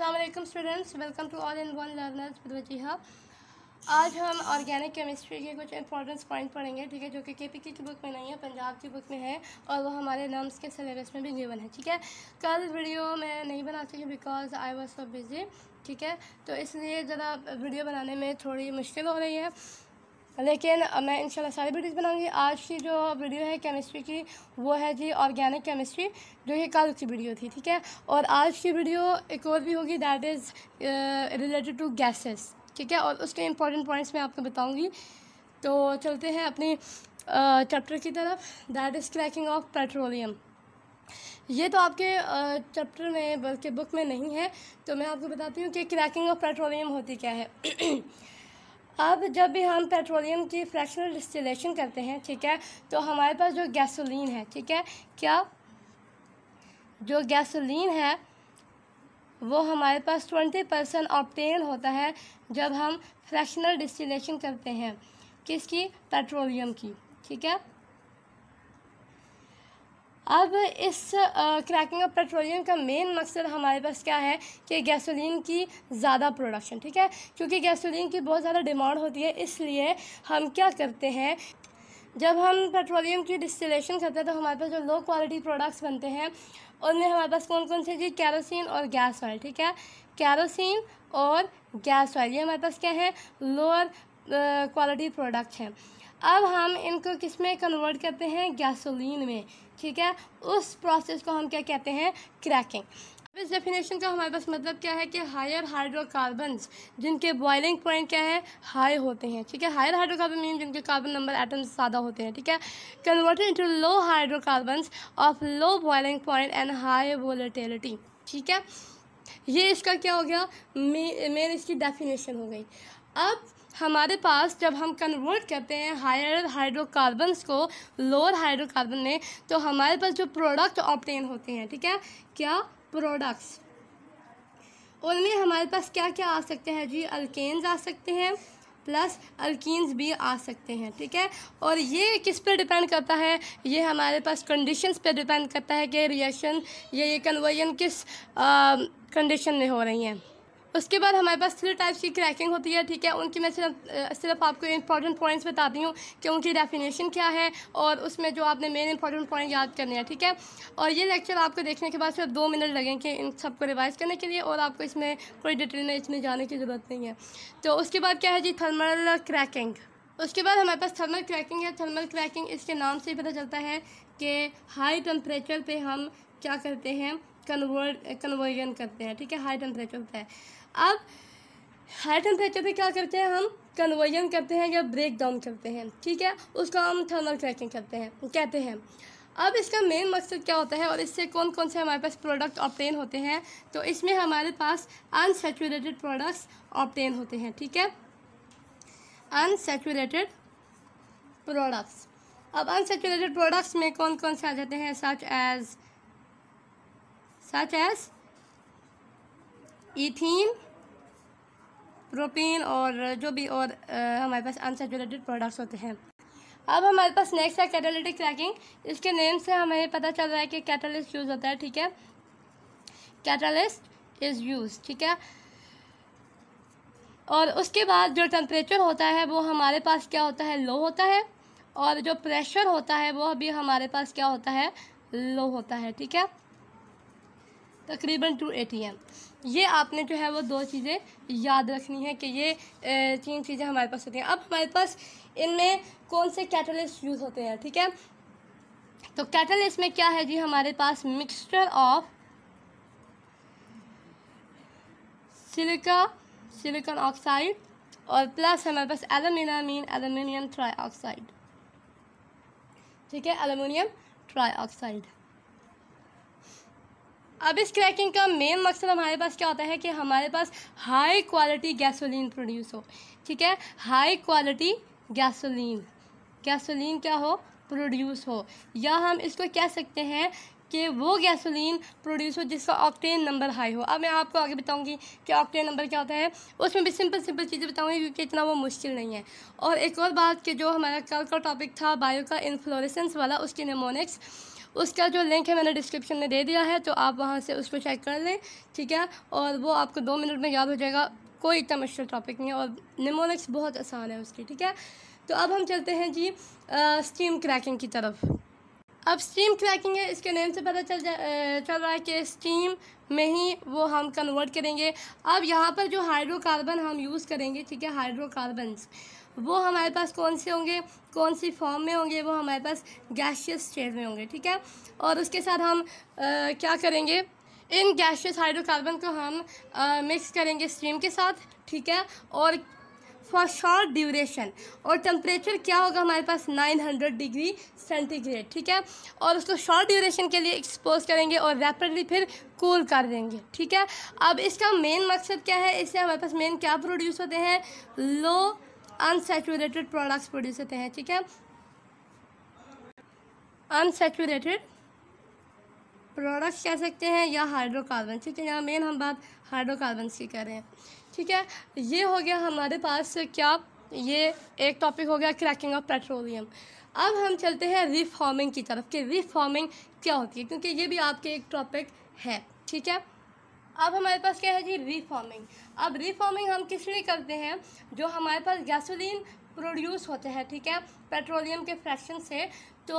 Aslam students welcome to all in one learners with आज हम organic chemistry के कुछ इंपॉर्टेंस पॉइंट पढ़ेंगे ठीक है जो कि के पी की बुक में नहीं है पंजाब की बुक में है और वो हमारे नर्म्स के सिलेबस में भी गिवन है ठीक है कल वीडियो मैं नहीं बना सकी because I was so busy ठीक है तो इसलिए ज़रा वीडियो बनाने में थोड़ी मुश्किल हो रही है लेकिन मैं इंशाल्लाह सारी वीडियोज़ बनाऊंगी आज की जो वीडियो है केमिस्ट्री की वो है जी ऑर्गेनिक केमिस्ट्री जो कि कल की वीडियो थी ठीक है और आज की वीडियो एक और भी होगी that is related to gases ठीक है और उसके इंपॉर्टेंट पॉइंट्स मैं आपको बताऊँगी तो चलते हैं अपनी चैप्टर की तरफ that is cracking of petroleum ये तो आपके चैप्टर में बल्कि बुक में नहीं है तो मैं आपको बताती हूँ कि क्रैकिंग ऑफ पेट्रोलियम होती क्या है अब जब भी हम पेट्रोलियम की फ्रैक्शनल डिस्टिलेशन करते हैं ठीक है तो हमारे पास जो गैसोलीन है ठीक है क्या जो गैसोलीन है वो हमारे पास ट्वेंटी परसेंट ऑप्टेन होता है जब हम फ्रैक्शनल डिस्टिलेशन करते हैं किसकी पेट्रोलियम की ठीक है अब इस क्रैकिंग ऑफ पेट्रोलियम का मेन मकसद हमारे पास क्या है कि गैसोलीन की ज़्यादा प्रोडक्शन ठीक है क्योंकि गैसोलीन की बहुत ज़्यादा डिमांड होती है इसलिए हम क्या करते हैं जब हम पेट्रोलियम की डिस्टिलेशन करते हैं तो हमारे पास जो लो क्वालिटी प्रोडक्ट्स बनते हैं उनमें हमारे पास कौन कौन से जी कैरोसिन और गैस ऑयल ठीक है कैरोसिन और गैस ऑयल ये हमारे पास क्या है लोअर क्वालिटी प्रोडक्ट हैं अब हम इनको किस में कन्वर्ट करते हैं गैसोलीन में ठीक है उस प्रोसेस को हम क्या कहते हैं क्रैकिंग अब इस डेफिनेशन का हमारे पास मतलब क्या है कि हायर हाइड्रोकार्बन जिनके बॉइलिंग पॉइंट क्या है हाई होते हैं ठीक है हायर हाइड्रोकार्बन मीन जिनके कार्बन नंबर एटम्स ज़्यादा होते हैं ठीक है converted into low hydrocarbon of low boiling point and high volatility ठीक है ये इसका क्या हो गया मेन इसकी डेफिनेशन हो गई अब हमारे पास जब हम कन्वर्ट करते हैं हायर हाइड्रोकार्बन्स को लोअर हाइड्रोकार्बन में तो हमारे पास जो प्रोडक्ट ऑप्टेन होते हैं ठीक है क्या प्रोडक्ट्स उनमें हमारे पास क्या क्या आ सकते हैं जी अल्केन्स आ सकते हैं प्लस अल्किन्स भी आ सकते हैं ठीक है और ये किस पर डिपेंड करता है ये हमारे पास कंडीशंस पर डिपेंड करता है कि रिएक्शन या ये कन्वर्जन किस कंडीशन में हो रही हैं उसके बाद हमारे पास थ्री टाइप्स की क्रैकिंग होती है ठीक है उनकी मैं सिर्फ सिर्फ आपको इंपॉर्टेंट पॉइंट्स बताती हूँ कि उनकी डेफिनेशन क्या है और उसमें जो आपने मेन इंपॉर्टेंट पॉइंट याद करने हैं ठीक है और ये लेक्चर आपको देखने के बाद सिर्फ दो मिनट लगेंगे इन सबको रिवाइज करने के लिए और आपको इसमें कोई डिटेल में इसमें जाने की ज़रूरत नहीं है तो उसके बाद क्या है जी थर्मल क्रैकिंग उसके बाद हमारे पास थर्मल क्रैकिंग है थर्मल क्रैकिंग इसके नाम से ही पता चलता है कि हाई टेम्परेचर पर हम क्या करते हैं कन्वर्ट कन्वर्जन eh, करते हैं ठीक है हाई टेम्परेचर होता है अब हाई टेम्परेचर पे क्या करते हैं हम कन्वर्जन करते हैं या ब्रेक डाउन करते हैं ठीक है उसको हम थर्मल क्रैकिंग करते हैं कहते हैं अब इसका मेन मकसद क्या होता है और इससे कौन कौन से हमारे पास प्रोडक्ट ऑप्टेन होते हैं तो इसमें हमारे पास अनसेचुरेटेड प्रोडक्ट्स ऑप्टेन होते हैं ठीक है अनसेचुरेटेड प्रोडक्ट्स अब अनसेचुरेटेड प्रोडक्ट्स में कौन कौन से आ जाते हैं such as such as ethene protein और जो भी और आ, हमारे पास अनसेचुरेटेड प्रोडक्ट्स होते हैं अब हमारे पास नेक्स्ट है कैटालिटिक क्रैकिंग इसके नेम से हमें पता चल रहा है कि कैटालिस्ट यूज़ होता है ठीक है कैटालिस्ट इज़ यूज ठीक है और उसके बाद जो टेम्परेचर होता है वो हमारे पास क्या होता है लो होता है और जो प्रेशर होता है वो भी हमारे पास क्या होता है लो होता है ठीक है तकरीबन टू ए टी एम ये आपने जो है वो दो चीज़ें याद रखनी है कि ये तीन चीज़ें हमारे पास होती हैं अब हमारे पास इनमें कौन से कैटलिस्ट यूज़ होते हैं ठीक है तो कैटलिस्ट में क्या है जी हमारे पास mixture of silica silicon oxide और प्लस हमारे पास एलमिनामीन एलुमिनियम ट्राई ऑक्साइड ठीक है एलुमिनियम ट्राई ऑक्साइड अब इस क्रैकिंग का मेन मकसद हमारे पास क्या होता है कि हमारे पास हाई क्वालिटी गैसोलीन प्रोड्यूस हो ठीक है हाई क्वालिटी गैसोलीन गैसोलीन क्या हो प्रोड्यूस हो या हम इसको कह सकते हैं कि वो गैसोलीन प्रोड्यूस हो जिसका ऑक्टेन नंबर हाई हो अब मैं आपको आगे बताऊंगी कि ऑक्टेन नंबर क्या होता है उसमें भी सिंपल सिंपल चीज़ें बताऊंगी क्योंकि इतना वो मुश्किल नहीं है और एक और बात कि जो हमारा कल का टॉपिक था बायो का इन्फ्लोरेसेंस वाला उसके निमोनिक्स उसका जो लिंक है मैंने डिस्क्रिप्शन में दे दिया है तो आप वहाँ से उसको चेक कर लें ठीक है और वो आपको दो मिनट में याद हो जाएगा कोई इतना मुश्किल टॉपिक नहीं है और निमोनिक्स बहुत आसान है उसकी ठीक है तो अब हम चलते हैं जी स्टीम क्रैकिंग की तरफ अब स्टीम क्रैकिंग है इसके नेम से पता चल जा चल रहा है कि स्टीम में ही वो हम कन्वर्ट करेंगे अब यहाँ पर जो हाइड्रोकार्बन हम यूज़ करेंगे ठीक है हाइड्रोकार्बन वो हमारे पास कौन से होंगे कौन सी फॉर्म में होंगे वो हमारे पास गैशियस स्टेट में होंगे ठीक है और उसके साथ हम आ, क्या करेंगे इन गैशियस हाइड्रोकार्बन को हम आ, मिक्स करेंगे स्ट्रीम के साथ ठीक है और फॉर शॉर्ट ड्यूरेशन और टेम्परेचर क्या होगा हमारे पास 900 डिग्री सेंटीग्रेड ठीक है और उसको शॉर्ट ड्यूरेशन के लिए एक्सपोज करेंगे और रैपिडली फिर कूल कर देंगे ठीक है अब इसका मेन मकसद क्या है इससे हमारे पास मेन क्या प्रोड्यूस होते हैं लो अनसेचुरेटेड प्रोडक्ट्स प्रोड्यूस होते हैं ठीक है अनसेचुरेटेड प्रोडक्ट्स कह सकते हैं या हाइड्रोकार्बन ठीक है यहाँ मेन हम बात हाइड्रोकार्बन की कर रहे हैं ठीक है ये हो गया हमारे पास क्या ये एक टॉपिक हो गया क्रैकिंग ऑफ पेट्रोलियम अब हम चलते हैं रिफॉर्मिंग की तरफ कि रिफॉर्मिंग क्या होती है क्योंकि ये भी आपके एक टॉपिक है ठीक है अब हमारे पास क्या है जी रिफॉर्मिंग अब रिफॉर्मिंग हम किस लिए करते हैं जो हमारे पास गैसोलीन प्रोड्यूस होते हैं ठीक है पेट्रोलियम के फ्रैक्शन से तो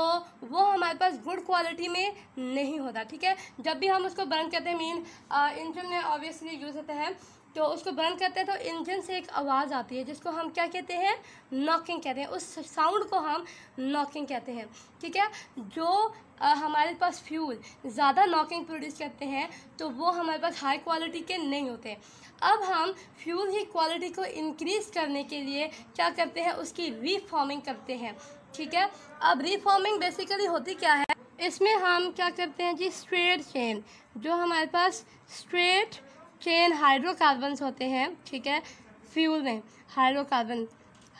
वो हमारे पास गुड क्वालिटी में नहीं होता ठीक है जब भी हम उसको बर्न करते हैं मीन इंजन में ऑब्वियसली यूज़ होता है तो उसको बर्न करते हैं तो इंजन से एक आवाज़ आती है जिसको हम क्या कहते हैं नॉकिंग कहते हैं उस साउंड को हम नॉकिंग कहते हैं ठीक है जो हमारे पास फ्यूल ज़्यादा नॉकिंग प्रोड्यूस करते हैं तो वो हमारे पास हाई क्वालिटी के नहीं होते अब हम फ्यूल की क्वालिटी को इंक्रीज़ करने के लिए क्या करते हैं उसकी रीफॉर्मिंग करते हैं ठीक है अब रीफॉर्मिंग बेसिकली होती क्या है इसमें हम क्या करते हैं जी स्ट्रेट चेन जो हमारे पास स्ट्रेट चेन हाइड्रोकार्बन्स होते हैं ठीक है फ्यूल में हाइड्रोकार्बन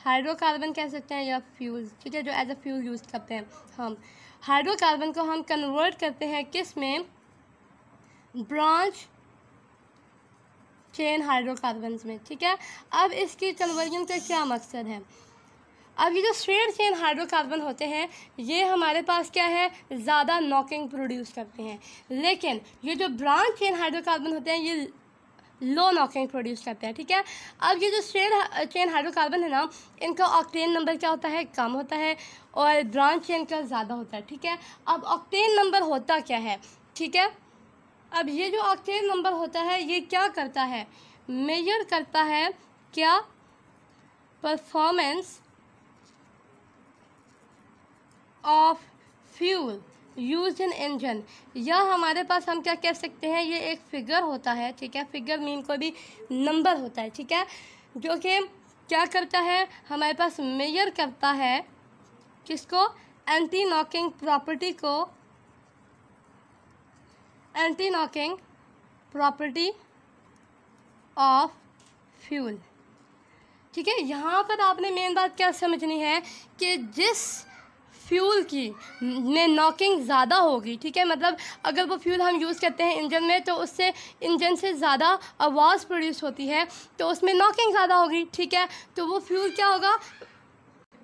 हाइड्रोकार्बन कह सकते हैं या फ्यूल ठीक है जो एज अ फ्यूल यूज़ करते हैं हम हाइड्रोकार्बन को हम कन्वर्ट करते हैं किस में ब्रांच चेन हाइड्रोकार्बन में ठीक है अब इसकी कन्वर्जन का क्या मकसद है अब ये जो स्ट्रेट चेन हाइड्रोकार्बन होते हैं ये हमारे पास क्या है ज़्यादा नॉकिंग प्रोड्यूस करते हैं लेकिन ये जो ब्रांच चेन हाइड्रोकार्बन होते हैं ये लो नॉक्साइन प्रोड्यूस करते हैं ठीक है अब ये जो चेन चेन हाइड्रोकार्बन है ना इनका ऑक्टेन नंबर क्या होता है कम होता है और ब्रांच चेन का ज़्यादा होता है ठीक है अब ऑक्टेन नंबर होता क्या है ठीक है अब ये जो ऑक्टेन नंबर होता है ये क्या करता है मेजर करता है क्या performance of fuel use in engine या हमारे पास हम क्या कह सकते हैं ये एक फिगर होता है ठीक है फिगर मीन को भी नंबर होता है ठीक है जो कि क्या करता है हमारे पास मेयर करता है किसको एंटी नॉकिंग प्रॉपर्टी को anti knocking property of fuel ठीक है यहाँ पर आपने मेन बात क्या समझनी है कि जिस फ्यूल की में नॉकिंग ज़्यादा होगी ठीक है मतलब अगर वो फ्यूल हम यूज़ करते हैं इंजन में तो उससे इंजन से ज़्यादा आवाज़ प्रोड्यूस होती है तो उसमें नॉकिंग ज़्यादा होगी ठीक है तो वो फ्यूल क्या होगा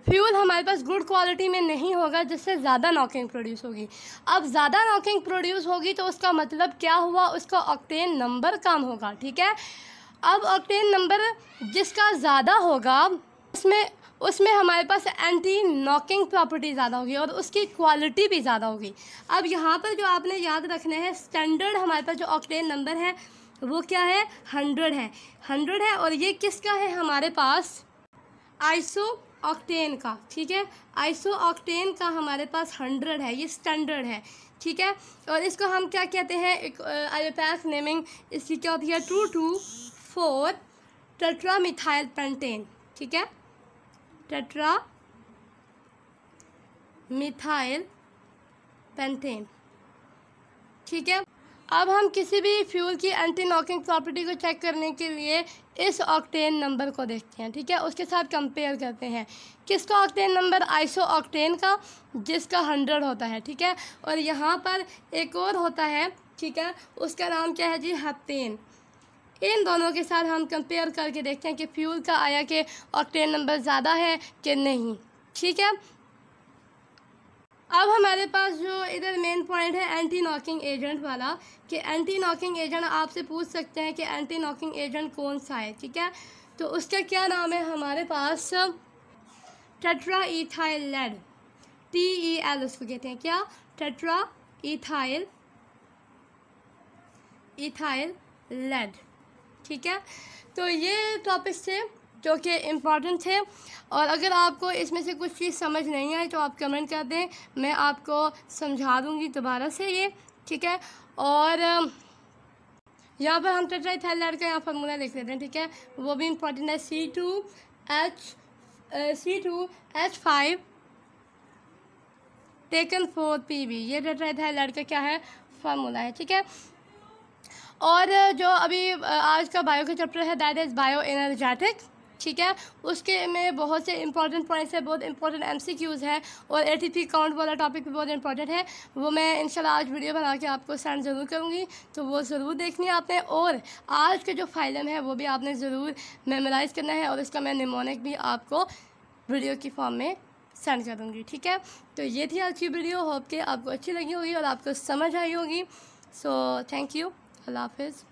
फ्यूल हमारे पास गुड क्वालिटी में नहीं होगा जिससे ज़्यादा नॉकिंग प्रोड्यूस होगी अब ज़्यादा नॉकिंग प्रोड्यूस होगी तो उसका मतलब क्या हुआ उसका ऑक्टेन नंबर कम होगा ठीक है अब ऑक्टेन नंबर जिसका ज़्यादा होगा उसमें उसमें हमारे पास एंटी नॉकिंग प्रॉपर्टी ज़्यादा होगी और उसकी क्वालिटी भी ज़्यादा होगी अब यहाँ पर जो आपने याद रखने हैं स्टैंडर्ड हमारे पास जो ऑक्टेन नंबर है वो क्या है हंड्रेड है हंड्रेड है और ये किसका है हमारे पास आइसो ऑक्टेन का ठीक है आइसो ऑक्टेन का हमारे पास हंड्रेड है ये स्टैंडर्ड है ठीक है और इसको हम क्या कहते हैं एक नेमिंग इसकी क्या होती है two two four tetra methyl pentane ठीक है टेट्रा मिथाइल पेंथेन ठीक है अब हम किसी भी फ्यूल की एंटी नॉकिंग प्रॉपर्टी को चेक करने के लिए इस ऑक्टेन नंबर को देखते हैं ठीक है उसके साथ कंपेयर करते हैं किसका ऑक्टेन नंबर आइसो ऑक्टेन का जिसका हंड्रेड होता है ठीक है और यहाँ पर एक और होता है ठीक है उसका नाम क्या है जी हप्तेन इन दोनों के साथ हम कंपेयर करके देखते हैं कि फ्यूल का आया कि ऑक्टेन नंबर ज़्यादा है कि नहीं ठीक है अब हमारे पास जो इधर मेन पॉइंट है एंटी नॉकिंग एजेंट वाला कि एंटी नॉकिंग एजेंट आपसे पूछ सकते हैं कि एंटी नॉकिंग एजेंट कौन सा है ठीक है तो उसका क्या नाम है हमारे पास tetra ethyl lead T E L उसको कहते हैं क्या टेट्रा इथाइल इथाइल लेड ठीक है तो ये टॉपिक्स थे जो कि इम्पॉर्टेंट थे और अगर आपको इसमें से कुछ चीज़ समझ नहीं आई तो आप कमेंट कर दें मैं आपको समझा दूँगी दोबारा से ये ठीक है और यहाँ पर हम टेट्राई थे का यहाँ फार्मूला लिख लेते हैं ठीक है वो भी इम्पोर्टेंट है C two H C two H five taken four P B ये टेट्राई थैलाइड लड़का क्या है फार्मूला है ठीक है और जो अभी आज का बायो का चैप्टर है दैट इज़ बायो एनर्जेटिक ठीक है उसके में बहुत से इंपॉर्टेंट पॉइंट्स हैं बहुत इंपॉर्टेंट एमसीक्यूज़ हैं और ए टी काउंट वाला टॉपिक भी बहुत इंपॉर्टेंट है वो मैं इंशाल्लाह आज वीडियो बना के आपको सेंड ज़रूर करूँगी तो वो ज़रूर देखनी है आपने और आज के जो फाइलम है वो भी आपने ज़रूर मेमोराइज़ करना है और इसका मैं निमोनिक भी आपको वीडियो की फॉर्म में सेंड करूँगी ठीक है तो ये थी आज की वीडियो होप के आपको अच्छी लगी होगी और आपको समझ आई होगी सो थैंक यू अल्लाह हाफिज़